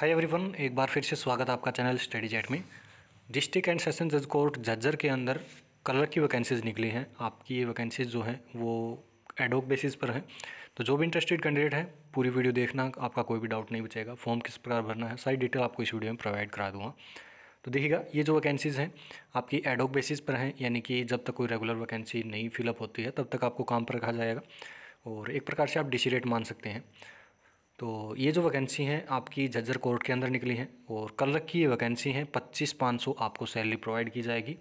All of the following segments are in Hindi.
हाय एवरीवन एक बार फिर से स्वागत आपका चैनल स्टडी जेट में डिस्ट्रिक्ट एंड सेशन जज कोर्ट जज्जर के अंदर कलर की वैकेंसीज़ निकली हैं आपकी ये वैकेंसीज़ जो हैं वो एडोक बेसिस पर हैं तो जो भी इंटरेस्टेड कैंडिडेट है पूरी वीडियो देखना आपका कोई भी डाउट नहीं बचेगा फॉर्म किस प्रकार भरना है सारी डिटेल आपको इस वीडियो में प्रोवाइड करा दूँगा तो देखिएगा ये जो वैकेंसीज़ हैं आपकी एडोक बेसिस पर हैं यानी कि जब तक कोई रेगुलर वैकेंसी नहीं फिलअप होती है तब तक आपको काम पर रखा जाएगा और एक प्रकार से आप डिसी रेट मान सकते हैं तो ये जो वैकेंसी हैं आपकी झज्जर कोर्ट के अंदर निकली हैं और कल रख की ये वैकेंसी हैं पच्चीस पाँच सौ आपको सैलरी प्रोवाइड की जाएगी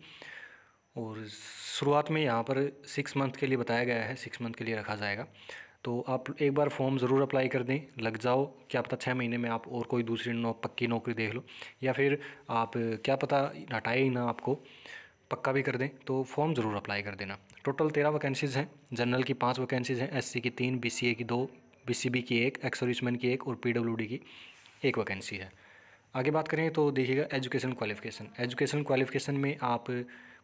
और शुरुआत में यहाँ पर सिक्स मंथ के लिए बताया गया है सिक्स मंथ के लिए रखा जाएगा तो आप एक बार फॉर्म ज़रूर अप्लाई कर दें लग जाओ क्या पता छः महीने में आप और कोई दूसरी नौ पक्की नौकरी देख लो या फिर आप क्या पता हटाए ही ना आपको पक्का भी कर दें तो फॉर्म ज़रूर अप्लाई कर देना टोटल तेरह वैकेंसीज़ हैं जनरल की पाँच वैकेंसीज़ हैं एससी की तीन बीसीए की दो बी की एक एक्सर्विसमैन की एक और पीडब्ल्यूडी की एक वैकेंसी है आगे बात करें तो देखिएगा एजुकेशन क्वालिफिकेशन एजुकेशन क्वालिफिकेशन में आप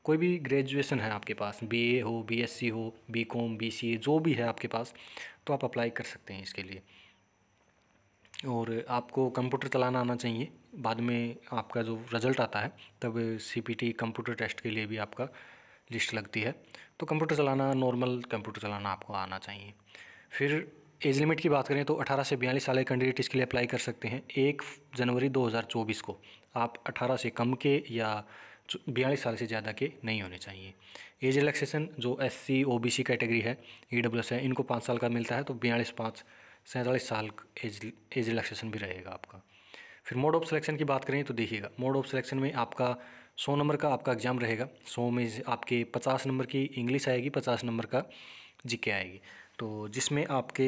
कोई भी ग्रेजुएशन है आपके पास बीए हो बीएससी हो बीकॉम बीसीए जो भी है आपके पास तो आप अप्लाई कर सकते हैं इसके लिए और आपको कंप्यूटर चलाना आना चाहिए बाद में आपका जो रिज़ल्ट आता है तब सीपीटी कंप्यूटर टेस्ट के लिए भी आपका लिस्ट लगती है तो कंप्यूटर चलाना नॉर्मल कंप्यूटर चलाना आपको आना चाहिए फिर एज लिमिट की बात करें तो 18 से बयालीस साल के कैंडिडेट इसके लिए अप्लाई कर सकते हैं एक जनवरी 2024 को आप 18 से कम के या बयालीस साल से ज़्यादा के नहीं होने चाहिए एज रिलैक्सेशन जो S C O B C category है ई डब्ल्यू एस है इनको पाँच साल का मिलता है तो बयालीस पाँच सैंतालीस साल एज एज रिलैक्सेशन भी रहेगा आपका फिर मोड ऑफ सिलेक्शन की बात करें तो देखिएगा मोड ऑफ सिलेक्शन में आपका सौ नंबर का आपका एग्ज़ाम रहेगा सौ में आपके पचास नंबर की इंग्लिश आएगी पचास नंबर का जीके आएगी तो जिसमें आपके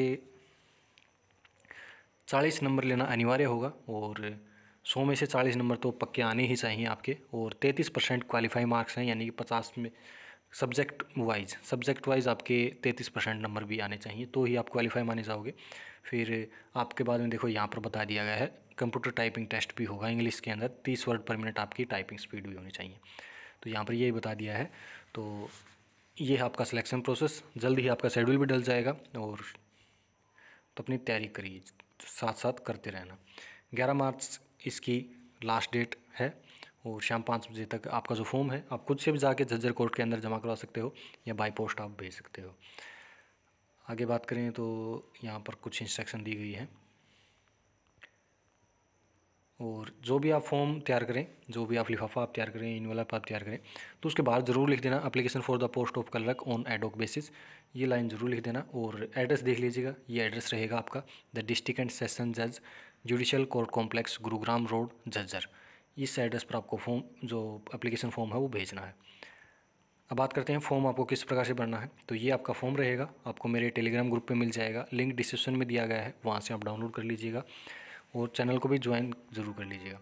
चालीस नंबर लेना अनिवार्य होगा और सौ में से चालीस नंबर तो पक्के आने ही चाहिए आपके और तैंतीस परसेंट क्वालिफाई मार्क्स हैं यानी कि पचास में सब्जेक्ट वाइज सब्जेक्ट वाइज आपके तैंतीस परसेंट नंबर भी आने चाहिए तो ही आप क्वालिफाई माने जाओगे फिर आपके बाद में देखो यहाँ पर बता दिया गया है कंप्यूटर टाइपिंग टेस्ट भी होगा इंग्लिश के अंदर तीस वर्ड पर मिनट आपकी टाइपिंग स्पीड भी होनी चाहिए तो यहाँ पर यही बता दिया है तो ये है आपका सिलेक्शन प्रोसेस जल्द ही आपका शेड्यूल भी डल जाएगा और तो अपनी तैयारी करिए साथ साथ करते रहना 11 मार्च इसकी लास्ट डेट है और शाम पाँच बजे तक आपका जो फॉर्म है आप खुद से भी जाके झज्जर कोर्ट के अंदर जमा करवा सकते हो या बाई पोस्ट आप भेज सकते हो आगे बात करें तो यहाँ पर कुछ इंस्ट्रक्शन दी गई है और जो भी आप फॉर्म तैयार करें जो भी आप लिफाफा आप तैयार करें इनवेलप आप तैयार करें तो उसके बाहर ज़रूर लिख देना application for the post of clerk on ad hoc basis ये लाइन ज़रूर लिख देना और एड्रेस देख लीजिएगा ये एड्रेस रहेगा आपका द डिस्ट्रिक्ट एंड सेशन जज judicial court complex Gurugram road Jhajjar इस एड्रेस पर आपको फॉर्म जो अप्लीकेशन फॉर्म है वो भेजना है अब बात करते हैं फॉर्म आपको किस प्रकार से भरना है तो ये आपका फॉर्म रहेगा आपको मेरे टेलीग्राम ग्रुप पे मिल जाएगा लिंक डिस्क्रिप्शन में दिया गया है वहाँ से आप डाउनलोड कर लीजिएगा और चैनल को भी ज्वाइन ज़रूर कर लीजिएगा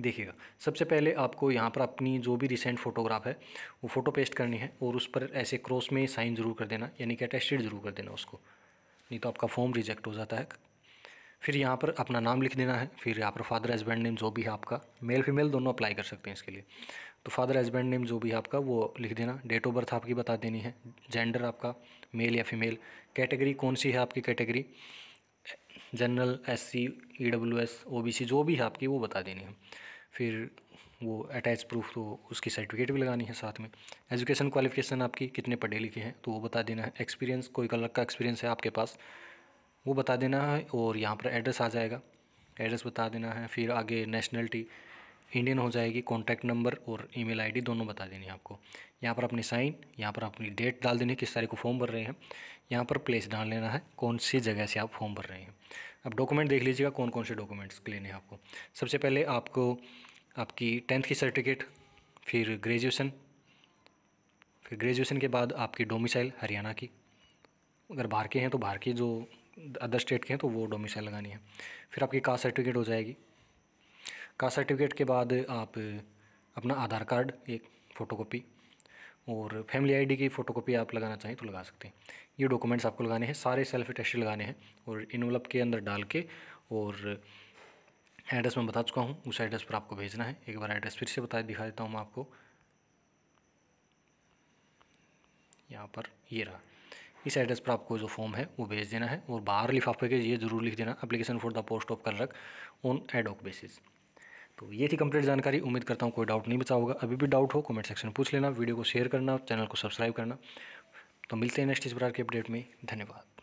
देखिएगा सबसे पहले आपको यहाँ पर अपनी जो भी रिसेंट फोटोग्राफ है वो फ़ोटो पेस्ट करनी है और उस पर ऐसे क्रॉस में साइन ज़रूर कर देना यानी कि अटेस्टेड ज़रूर कर देना उसको नहीं तो आपका फॉर्म रिजेक्ट हो जाता है फिर यहाँ पर अपना नाम लिख देना है फिर यहाँ पर फादर हस्बैंड नेम जो भी है आपका मेल फीमेल दोनों अप्लाई कर सकते हैं इसके लिए तो फादर हस्बैंड नेम जो भी है आपका वो लिख देना डेट ऑफ बर्थ आपकी बता देनी है जेंडर आपका मेल या फीमेल कैटेगरी कौन सी है आपकी category general S C E e W S O B C जो भी है आपकी वो बता देनी है फिर वो अटैच प्रूफ तो उसकी सर्टिफिकेट भी लगानी है साथ में एजुकेशन क्वालिफिकेशन आपकी कितने पढ़े लिखे हैं तो वो बता देना है एक्सपीरियंस कोई कलर का एक्सपीरियंस है आपके पास वो बता देना है और यहाँ पर एड्रेस आ जाएगा एड्रेस बता देना है फिर आगे नेशनलिटी इंडियन हो जाएगी कॉन्टैक्ट नंबर और ईमेल आईडी दोनों बता देनी है आपको यहाँ पर अपनी साइन यहाँ पर अपनी डेट डाल देनी है किस तारीख को फॉर्म भर रहे हैं यहाँ पर प्लेस डाल लेना है कौन सी जगह से आप फॉर्म भर रहे हैं अब डॉक्यूमेंट देख लीजिएगा कौन कौन से डॉक्यूमेंट्स लेने हैं आपको सबसे पहले आपको आपकी टेंथ की सर्टिफिकेट फिर ग्रेजुएसन फिर ग्रेजुएशन के बाद आपकी डोमिसाइल हरियाणा की अगर बाहर के हैं तो बाहर की जो अदर स्टेट के हैं तो वो डोमिसाइल लगानी है फिर आपकी कास्ट सर्टिफिकेट हो जाएगी कास्ट सर्टिफिकेट के बाद आप अपना आधार कार्ड एक फ़ोटोकॉपी और फैमिली आईडी की फ़ोटोकॉपी आप लगाना चाहें तो लगा सकते हैं ये डॉक्यूमेंट्स आपको लगाने हैं सारे सेल्फ अटेस्ट लगाने हैं और इनवलप के अंदर डाल के और एड्रेस मैं बता चुका हूँ उस एड्रेस पर आपको भेजना है एक बार एड्रेस फिर से बता दिखा देता हूँ मैं आपको यहाँ पर ये रहा इस एड्रेस पर आपको जो फॉर्म है वो भेज देना है और बाहर लिफाफे के ये ज़रूर लिख देना application for the post of clerk on ad hoc basis तो ये थी कंप्लीट जानकारी उम्मीद करता हूँ कोई डाउट नहीं बचा होगा अभी भी डाउट हो कमेंट सेक्शन में पूछ लेना वीडियो को शेयर करना चैनल को सब्सक्राइब करना तो मिलते हैं नेक्स्ट इस प्रकार के अपडेट में धन्यवाद